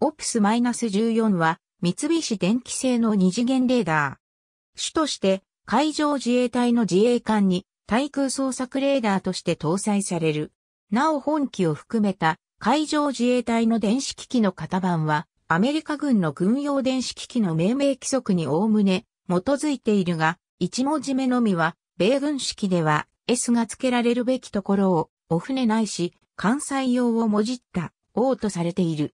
オプス -14 は三菱電機製の二次元レーダー。主として海上自衛隊の自衛艦に対空捜索レーダーとして搭載される。なお本機を含めた海上自衛隊の電子機器の型番はアメリカ軍の軍用電子機器の命名規則におおむね基づいているが、一文字目のみは米軍式では S が付けられるべきところをお船ないし関西用をもじった O とされている。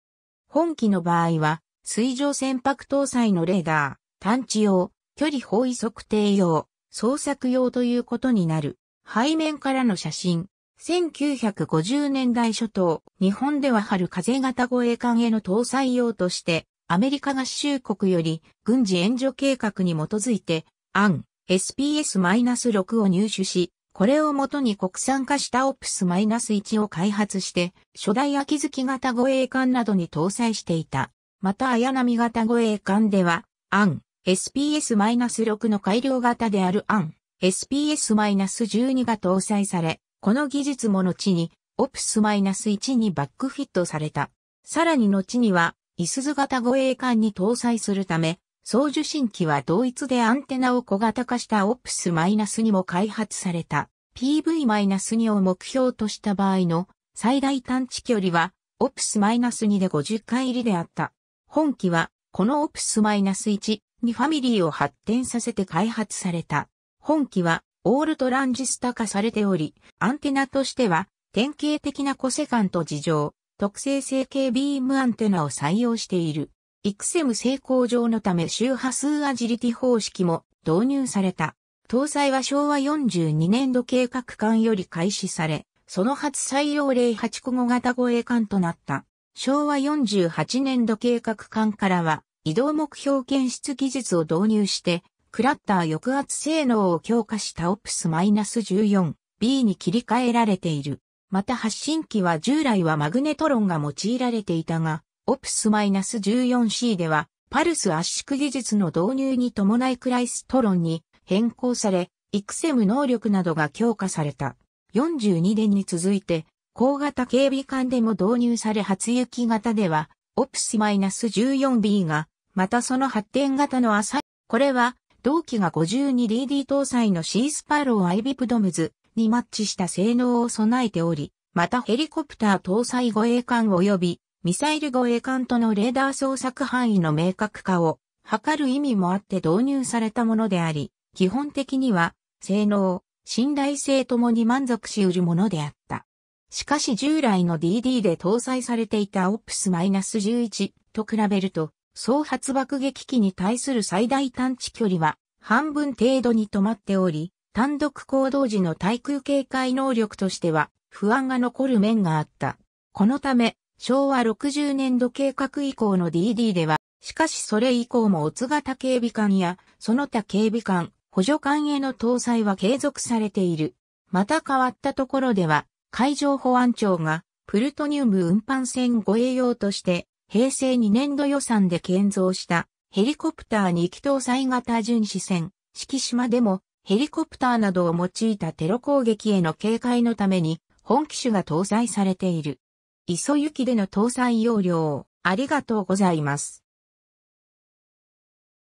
本機の場合は、水上船舶搭載のレーダー、探知用、距離方位測定用、捜索用ということになる。背面からの写真。1950年代初頭、日本では春風型護衛艦への搭載用として、アメリカ合衆国より軍事援助計画に基づいて、アン SPS-6 を入手し、これをもとに国産化したオプス -1 を開発して、初代秋月型護衛艦などに搭載していた。また綾波型護衛艦では、アン、SPS-6 の改良型であるアン、SPS-12 が搭載され、この技術も後に、オプス -1 にバックフィットされた。さらに後には、イスズ型護衛艦に搭載するため、送受信機は同一でアンテナを小型化したオプス -2 も開発された。PV-2 を目標とした場合の最大探知距離は、オプス -2 で50回入りであった。本機は、このオプス -1 にファミリーを発展させて開発された。本機は、オールトランジスタ化されており、アンテナとしては、典型的なコセカント事情、特性成形ビームアンテナを採用している。イクセム成功上のため周波数アジリティ方式も導入された。搭載は昭和42年度計画艦より開始され、その初採用例8個5型護衛艦となった。昭和48年度計画艦からは、移動目標検出技術を導入して、クラッター抑圧性能を強化した OPS-14B に切り替えられている。また発信機は従来はマグネトロンが用いられていたが、OPS-14C ではパルス圧縮技術の導入に伴いクライストロンに変更され、育セム能力などが強化された。42年に続いて、高型警備艦でも導入され初雪型では、オプシ -14B が、またその発展型の浅い、これは、同期が 52DD 搭載のシースパローアイビプドムズにマッチした性能を備えており、またヘリコプター搭載護衛艦及びミサイル護衛艦とのレーダー捜索範囲の明確化を図る意味もあって導入されたものであり、基本的には、性能、信頼性ともに満足し得るものであった。しかし従来の DD で搭載されていた OPS-11 と比べると、総発爆撃機に対する最大探知距離は半分程度に止まっており、単独行動時の対空警戒能力としては不安が残る面があった。このため、昭和60年度計画以降の DD では、しかしそれ以降も乙型警備艦やその他警備艦、補助艦への搭載は継続されている。また変わったところでは、海上保安庁がプルトニウム運搬船護衛用として、平成2年度予算で建造したヘリコプター2機搭載型巡視船、四季島でもヘリコプターなどを用いたテロ攻撃への警戒のために本機種が搭載されている。磯行きでの搭載要領、ありがとうございます。